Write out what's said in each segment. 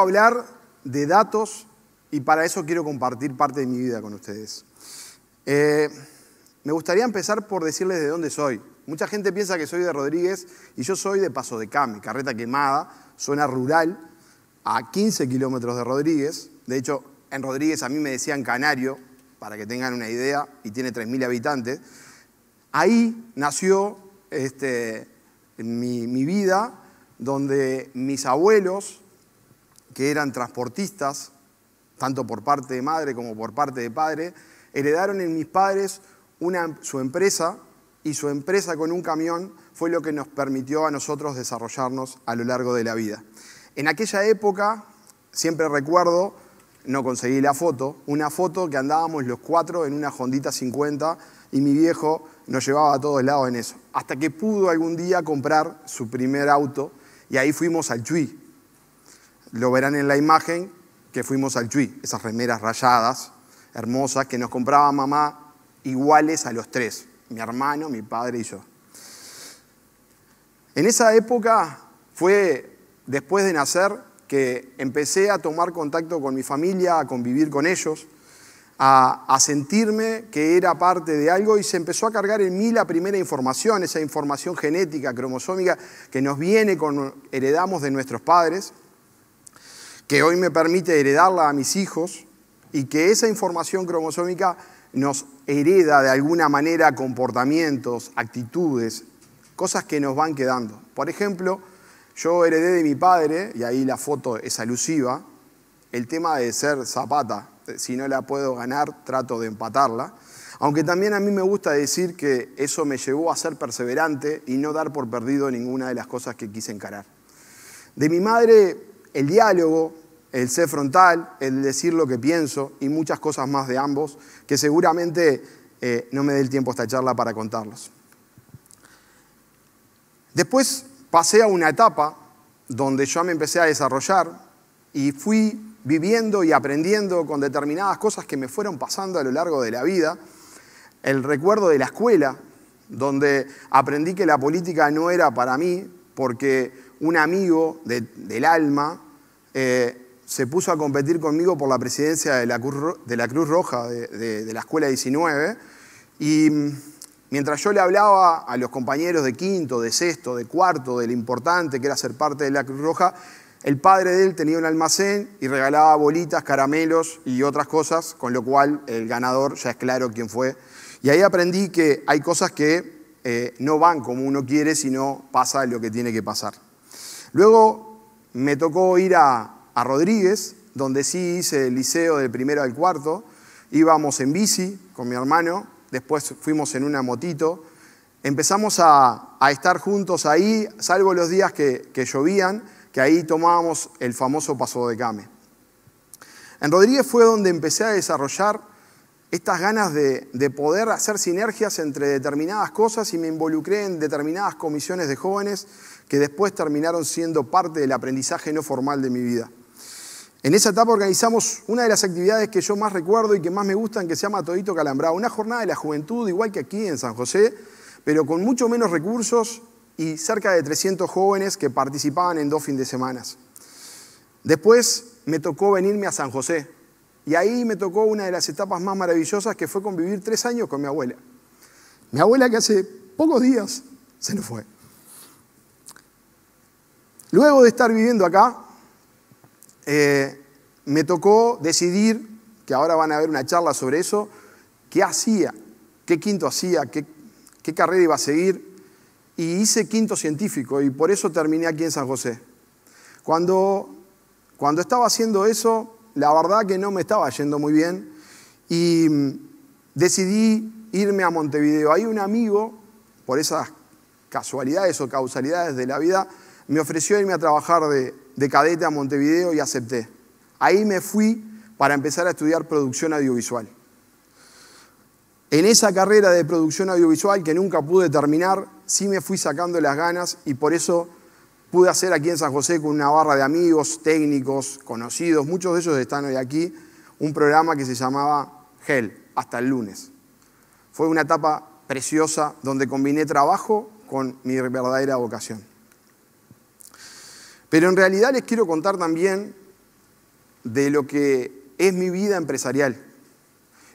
hablar de datos y para eso quiero compartir parte de mi vida con ustedes. Eh, me gustaría empezar por decirles de dónde soy. Mucha gente piensa que soy de Rodríguez y yo soy de Paso de Came, Carreta Quemada, zona rural, a 15 kilómetros de Rodríguez. De hecho, en Rodríguez a mí me decían Canario, para que tengan una idea, y tiene 3.000 habitantes. Ahí nació este, mi vida, donde mis abuelos que eran transportistas, tanto por parte de madre como por parte de padre, heredaron en mis padres su empresa y su empresa con un camión fue lo que nos permitió a nosotros desarrollarnos a lo largo de la vida. En aquella época, siempre recuerdo, no conseguí la foto, una foto que andábamos los cuatro en una Hondita 50 y mi viejo nos llevaba a todos lados en eso, hasta que pudo algún día comprar su primer auto y ahí fuimos al Chuy, lo verán en la imagen que fuimos al Chuy. esas remeras rayadas, hermosas, que nos compraba mamá iguales a los tres, mi hermano, mi padre y yo. En esa época fue después de nacer que empecé a tomar contacto con mi familia, a convivir con ellos, a, a, sentirme que era parte de algo y se empezó a cargar en mí la primera información, esa información genética, cromosómica, que nos viene, con, heredamos de nuestros padres que hoy me permite heredarla a mis hijos y que esa información cromosómica nos hereda de alguna manera comportamientos, actitudes, cosas que nos van quedando. Por ejemplo, yo heredé de mi padre, y ahí la foto es alusiva, el tema de ser zapata. Eh, si no la puedo ganar, trato de empatarla. Aunque también a mí me gusta decir que eso me llevó a ser perseverante y no dar por perdido ninguna de las cosas que quise encarar. De mi madre el diálogo, el ser frontal, el decir lo que pienso y muchas cosas más de ambos que seguramente eh, no me dé el tiempo esta charla para contarlos. Después pasé a una etapa donde yo me empecé a desarrollar y fui viviendo y aprendiendo con determinadas cosas que me fueron pasando a lo largo de la vida. El recuerdo de la escuela, donde aprendí que la política no era para mí, porque un amigo del alma eh, se puso a competir conmigo por la presidencia de la Cruz, Roja de, la Escuela 19. Y mm, mientras yo le hablaba a los compañeros de quinto, de sexto, de cuarto, de lo importante que era ser parte de la Cruz Roja, el padre de él tenía un almacén y regalaba bolitas, caramelos y otras cosas, con lo cual el ganador ya es claro quién fue. Y ahí aprendí que hay cosas que eh, no van como uno quiere, sino pasa lo que tiene que pasar. Luego me tocó ir a, Rodríguez, donde sí hice el liceo del primero al cuarto. Íbamos en bici con mi hermano, después fuimos en una motito. Empezamos a, estar juntos ahí, salvo los días que, llovían, que ahí tomábamos el famoso paso de Came. En Rodríguez fue donde empecé a desarrollar estas ganas de, de, poder hacer sinergias entre determinadas cosas y me involucré en determinadas comisiones de jóvenes que después terminaron siendo parte del aprendizaje no formal de mi vida. En esa etapa organizamos una de las actividades que yo más recuerdo y que más me gustan, que se llama Todito Calambrado, una jornada de la juventud, igual que aquí en San José, pero con mucho menos recursos y cerca de 300 jóvenes que participaban en dos fines de semana. Después me tocó venirme a San José y ahí me tocó una de las etapas más maravillosas que fue convivir tres años con mi abuela. Mi abuela que hace pocos días se nos fue. Luego de estar viviendo acá, eh, me tocó decidir, que ahora van a ver una charla sobre eso, qué hacía, qué quinto hacía, qué, carrera iba a seguir. Y hice quinto científico y por eso terminé aquí en San José. Cuando, cuando estaba haciendo eso, la verdad que no me estaba yendo muy bien y mm, decidí irme a Montevideo. Hay un amigo, por esas casualidades o causalidades de la vida, me ofreció irme a trabajar de, cadete a Montevideo y acepté. Ahí me fui para empezar a estudiar producción audiovisual. En esa carrera de producción audiovisual que nunca pude terminar, sí me fui sacando las ganas y por eso pude hacer aquí en San José con una barra de amigos, técnicos, conocidos, muchos de ellos están hoy aquí, un programa que se llamaba Gel, hasta el lunes. Fue una etapa preciosa donde combiné trabajo con mi verdadera vocación. Pero en realidad les quiero contar también de lo que es mi vida empresarial.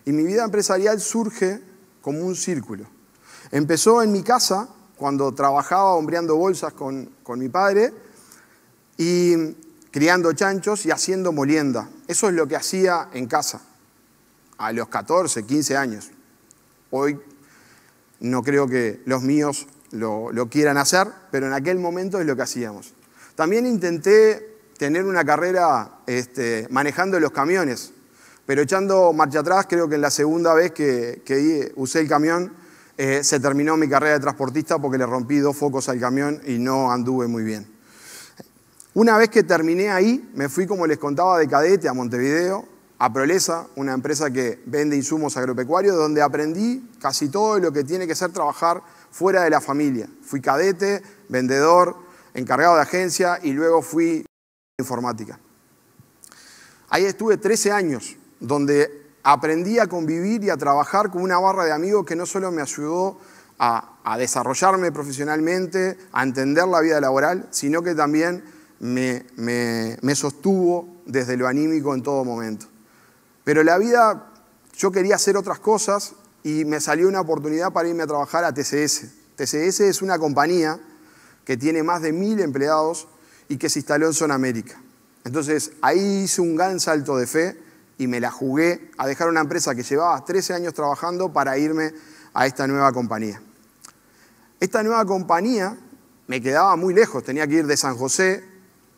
Y mi vida empresarial surge como un círculo. Empezó en mi casa, cuando trabajaba hombreando bolsas con, mi padre, y criando chanchos y haciendo molienda. Eso es lo que hacía en casa, a los 14, 15 años. Hoy no creo que los míos lo quieran hacer, pero en aquel momento es lo que hacíamos. También intenté tener una carrera este, manejando los camiones, pero echando marcha atrás, creo que en la segunda vez que, usé el camión, eh, se terminó mi carrera de transportista porque le rompí dos focos al camión y no anduve muy bien. Una vez que terminé ahí, me fui, como les contaba, de cadete a Montevideo, a Prolesa, una empresa que vende insumos agropecuarios, donde aprendí casi todo lo que tiene que ser trabajar fuera de la familia. Fui cadete, vendedor, encargado de agencia y luego fui informática. Ahí estuve 13 años, donde aprendí a convivir y a trabajar con una barra de amigos que no solo me ayudó a, desarrollarme profesionalmente, a entender la vida laboral, sino que también me, me sostuvo desde lo anímico en todo momento. Pero la vida, yo quería hacer otras cosas y me salió una oportunidad para irme a trabajar a TCS. TCS es una compañía que tiene más de mil empleados y que se instaló en Zona América. Entonces ahí hice un gran salto de fe y me la jugué a dejar una empresa que llevaba 13 años trabajando para irme a esta nueva compañía. Esta nueva compañía me quedaba muy lejos, tenía que ir de San José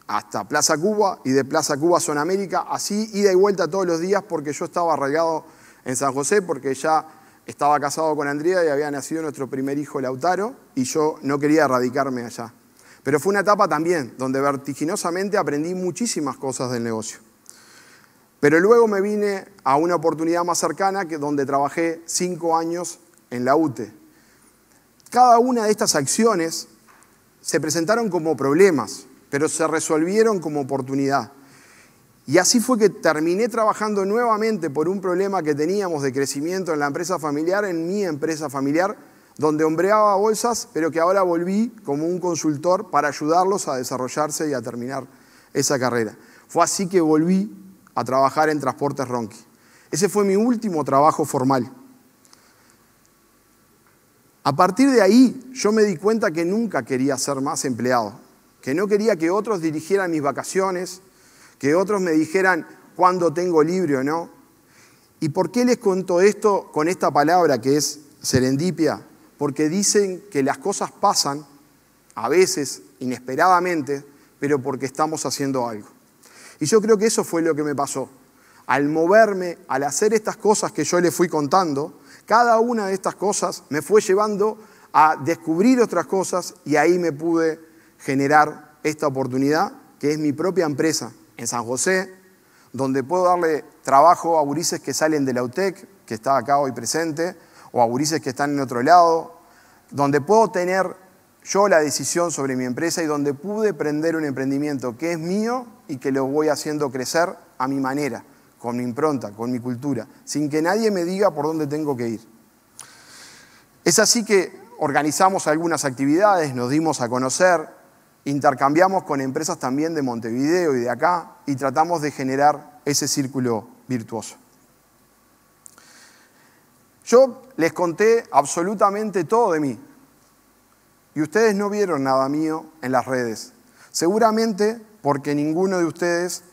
hasta Plaza Cuba y de Plaza Cuba a Zona América, así ida y vuelta todos los días porque yo estaba arraigado en San José porque ya estaba casado con Andrea y había nacido nuestro primer hijo Lautaro y yo no quería radicarme allá. Pero fue una etapa también donde vertiginosamente aprendí muchísimas cosas del negocio. Pero luego me vine a una oportunidad más cercana que donde trabajé cinco años en la UTE. Cada una de estas acciones se presentaron como problemas, pero se resolvieron como oportunidad. Y así fue que terminé trabajando nuevamente por un problema que teníamos de crecimiento en la empresa familiar, en mi empresa familiar, donde hombreaba bolsas, pero que ahora volví como un consultor para ayudarlos a desarrollarse y a terminar esa carrera. Fue así que volví a trabajar en Transportes Ronqui. Ese fue mi último trabajo formal. A partir de ahí yo me di cuenta que nunca quería ser más empleado, que no quería que otros dirigieran mis vacaciones, que otros me dijeran cuándo tengo libre o no. ¿Y por qué les cuento esto con esta palabra que es serendipia? Porque dicen que las cosas pasan, a veces inesperadamente, pero porque estamos haciendo algo. Y yo creo que eso fue lo que me pasó. Al moverme, al hacer estas cosas que yo les fui contando, cada una de estas cosas me fue llevando a descubrir otras cosas y ahí me pude generar esta oportunidad que es mi propia empresa, en San José, donde puedo darle trabajo a gurises que salen de la UTEC, que está acá hoy presente, o a gurises que están en otro lado, donde puedo tener yo la decisión sobre mi empresa y donde pude prender un emprendimiento que es mío y que lo voy haciendo crecer a mi manera, con mi impronta, con mi cultura, sin que nadie me diga por dónde tengo que ir. Es así que organizamos algunas actividades, nos dimos a conocer, intercambiamos con empresas también de Montevideo y de acá y tratamos de generar ese círculo virtuoso. Yo les conté absolutamente todo de mí y ustedes no vieron nada mío en las redes. Seguramente porque ninguno de ustedes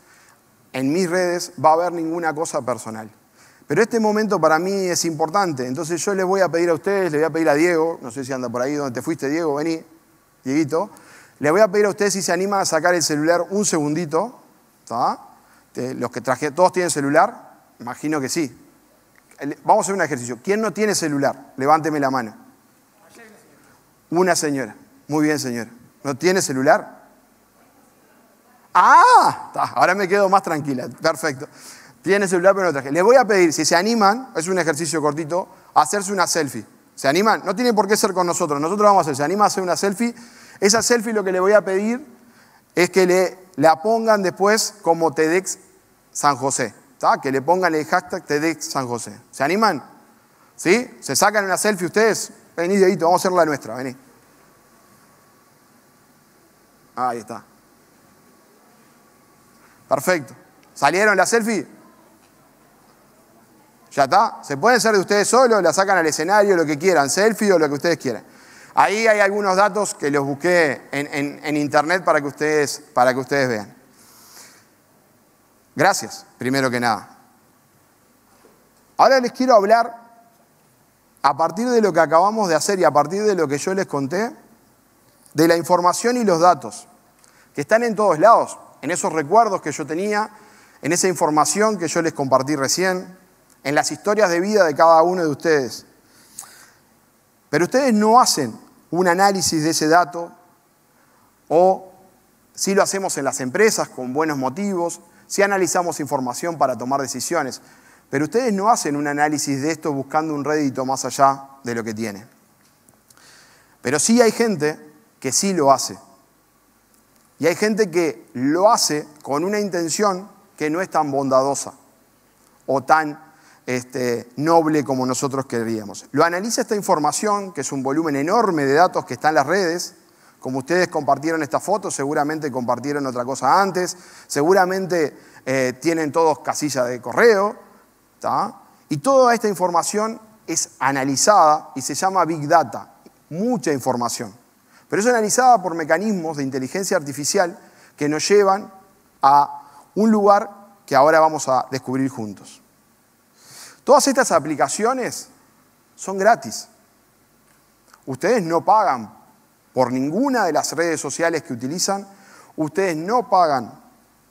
en mis redes va a ver ninguna cosa personal. Pero este momento para mí es importante, entonces yo les voy a pedir a ustedes, les voy a pedir a Diego, no sé si anda por ahí donde te fuiste Diego, vení, Dieguito, le voy a pedir a ustedes si se animan a sacar el celular un segundito. ¿tá? Los que traje, ¿todos tienen celular? Imagino que sí. Vamos a hacer un ejercicio. ¿Quién no tiene celular? Levánteme la mano. Una señora. Muy bien, señora. ¿No tiene celular? Ah, ahora me quedo más tranquila. Perfecto. Tiene celular, pero no traje. Les voy a pedir, si se animan, es un ejercicio cortito, a hacerse una selfie. ¿Se animan? No tiene por qué ser con nosotros. Nosotros vamos a hacer. ¿Se anima a hacer una selfie? Esa selfie lo que le voy a pedir es que le, la pongan después como TEDx San José. Que le pongan el hashtag TEDx San José. ¿Se animan? ¿Sí? ¿Se sacan una selfie ustedes? Vení, dedito, vamos a hacer la nuestra, vení. Ahí está. Perfecto. ¿Salieron la selfie? ¿Ya está? ¿Se pueden hacer de ustedes solos? La sacan al escenario, lo que quieran, selfie o lo que ustedes quieran. Ahí hay algunos datos que los busqué en, internet para que, ustedes, para que ustedes vean. Gracias, primero que nada. Ahora les quiero hablar, a partir de lo que acabamos de hacer y a partir de lo que yo les conté, de la información y los datos, que están en todos lados, en esos recuerdos que yo tenía, en esa información que yo les compartí recién, en las historias de vida de cada uno de ustedes. Pero ustedes no hacen un análisis de ese dato o si lo hacemos en las empresas con buenos motivos, si analizamos información para tomar decisiones. Pero ustedes no hacen un análisis de esto buscando un rédito más allá de lo que tiene. Pero sí hay gente que sí lo hace. Y hay gente que lo hace con una intención que no es tan bondadosa o tan este, noble como nosotros queríamos. Lo analiza esta información, que es un volumen enorme de datos que está en las redes. Como ustedes compartieron esta foto, seguramente compartieron otra cosa antes, seguramente eh, tienen todos casillas de correo, y toda esta información es analizada y se llama Big Data, mucha información, pero es analizada por mecanismos de inteligencia artificial que nos llevan a un lugar que ahora vamos a descubrir juntos. Todas estas aplicaciones son gratis. Ustedes no pagan por ninguna de las redes sociales que utilizan, ustedes no pagan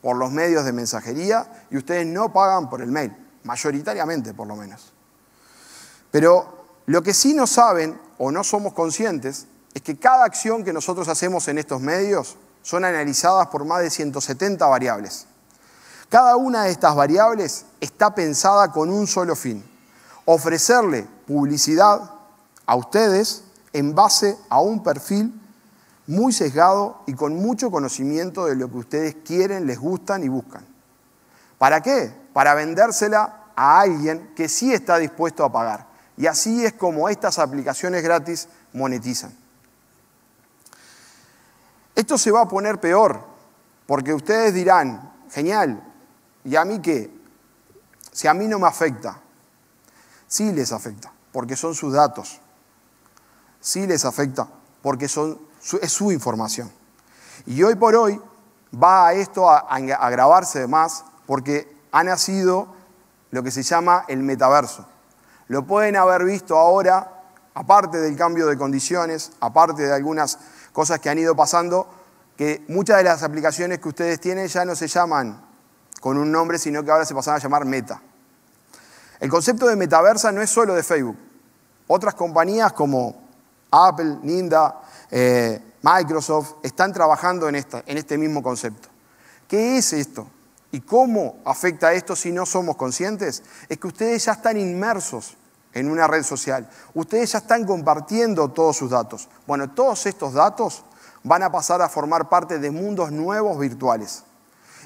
por los medios de mensajería y ustedes no pagan por el mail, mayoritariamente por lo menos. Pero lo que sí no saben o no somos conscientes es que cada acción que nosotros hacemos en estos medios son analizadas por más de 170 variables. Cada una de estas variables está pensada con un solo fin, ofrecerle publicidad a ustedes en base a un perfil muy sesgado y con mucho conocimiento de lo que ustedes quieren, les gustan y buscan. ¿Para qué? Para vendérsela a alguien que sí está dispuesto a pagar. Y así es como estas aplicaciones gratis monetizan. Esto se va a poner peor, porque ustedes dirán, genial, ¿Y a mí qué? Si a mí no me afecta, sí les afecta, porque son sus datos. Sí les afecta, porque son, es su información. Y hoy por hoy va a esto a, a agravarse más porque ha nacido lo que se llama el metaverso. Lo pueden haber visto ahora, aparte del cambio de condiciones, aparte de algunas cosas que han ido pasando, que muchas de las aplicaciones que ustedes tienen ya no se llaman con un nombre, sino que ahora se pasan a llamar Meta. El concepto de metaversa no es solo de Facebook. Otras compañías como Apple, Ninda, eh, Microsoft están trabajando en, en este mismo concepto. ¿Qué es esto? ¿Y cómo afecta esto si no somos conscientes? Es que ustedes ya están inmersos en una red social. Ustedes ya están compartiendo todos sus datos. Bueno, todos estos datos van a pasar a formar parte de mundos nuevos virtuales.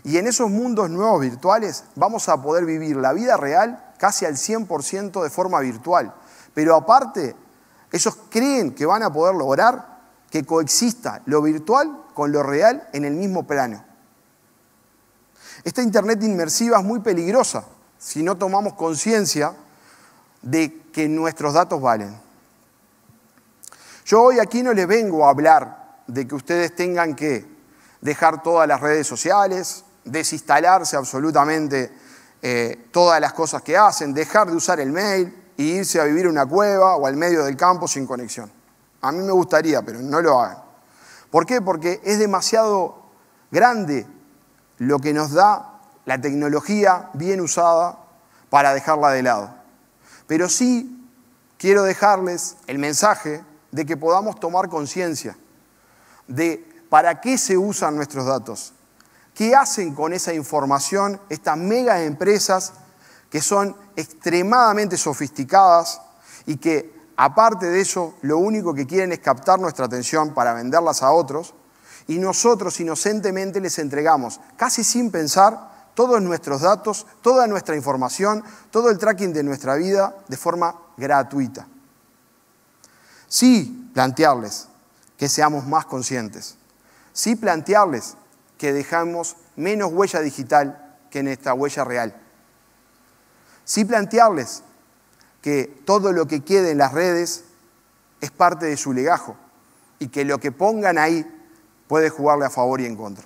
Y en esos mundos nuevos virtuales vamos a poder vivir la vida real casi al 100% de forma virtual. Pero aparte, ellos creen que van a poder lograr que coexista lo virtual con lo real en el mismo plano. Esta Internet inmersiva es muy peligrosa si no tomamos conciencia de que nuestros datos valen. Yo hoy aquí no les vengo a hablar de que ustedes tengan que dejar todas las redes sociales, desinstalarse absolutamente eh, todas las cosas que hacen, dejar de usar el mail e irse a vivir en una cueva o al medio del campo sin conexión. A mí me gustaría, pero no lo hagan. ¿Por qué? Porque es demasiado grande lo que nos da la tecnología bien usada para dejarla de lado. Pero sí quiero dejarles el mensaje de que podamos tomar conciencia de para qué se usan nuestros datos, ¿Qué hacen con esa información estas mega empresas que son extremadamente sofisticadas y que aparte de eso lo único que quieren es captar nuestra atención para venderlas a otros? Y nosotros inocentemente les entregamos, casi sin pensar, todos nuestros datos, toda nuestra información, todo el tracking de nuestra vida de forma gratuita. Sí plantearles que seamos más conscientes. Sí plantearles que dejamos menos huella digital que en esta huella real. Sí plantearles que todo lo que quede en las redes es parte de su legajo y que lo que pongan ahí puede jugarle a favor y en contra.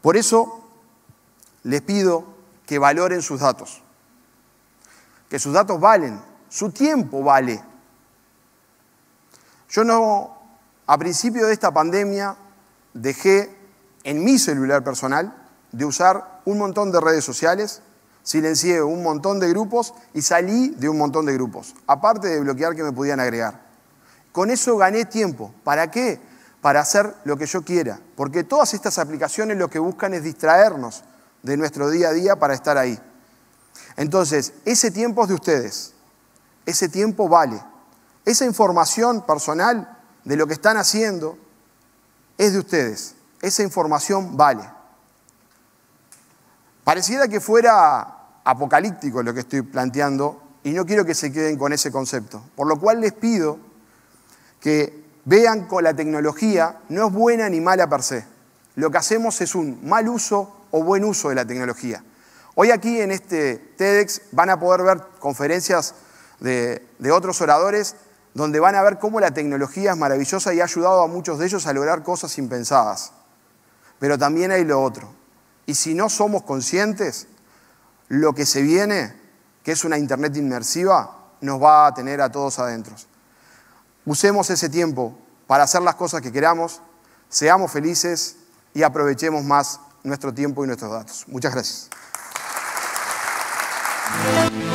Por eso les pido que valoren sus datos, que sus datos valen, su tiempo vale. Yo no, a principio de esta pandemia, dejé en mi celular personal de usar un montón de redes sociales, silencié un montón de grupos y salí de un montón de grupos, aparte de bloquear que me podían agregar. Con eso gané tiempo. ¿Para qué? Para hacer lo que yo quiera. Porque todas estas aplicaciones lo que buscan es distraernos de nuestro día a día para estar ahí. Entonces, ese tiempo es de ustedes. Ese tiempo vale. Esa información personal de lo que están haciendo, es de ustedes. Esa información vale. Pareciera que fuera apocalíptico lo que estoy planteando y no quiero que se queden con ese concepto. Por lo cual les pido que vean que la tecnología no es buena ni mala per se. Lo que hacemos es un mal uso o buen uso de la tecnología. Hoy aquí en este TEDx van a poder ver conferencias de otros oradores donde van a ver cómo la tecnología es maravillosa y ha ayudado a muchos de ellos a lograr cosas impensadas. Pero también hay lo otro. Y si no somos conscientes, lo que se viene, que es una Internet inmersiva, nos va a tener a todos adentro. Usemos ese tiempo para hacer las cosas que queramos, seamos felices y aprovechemos más nuestro tiempo y nuestros datos. Muchas gracias.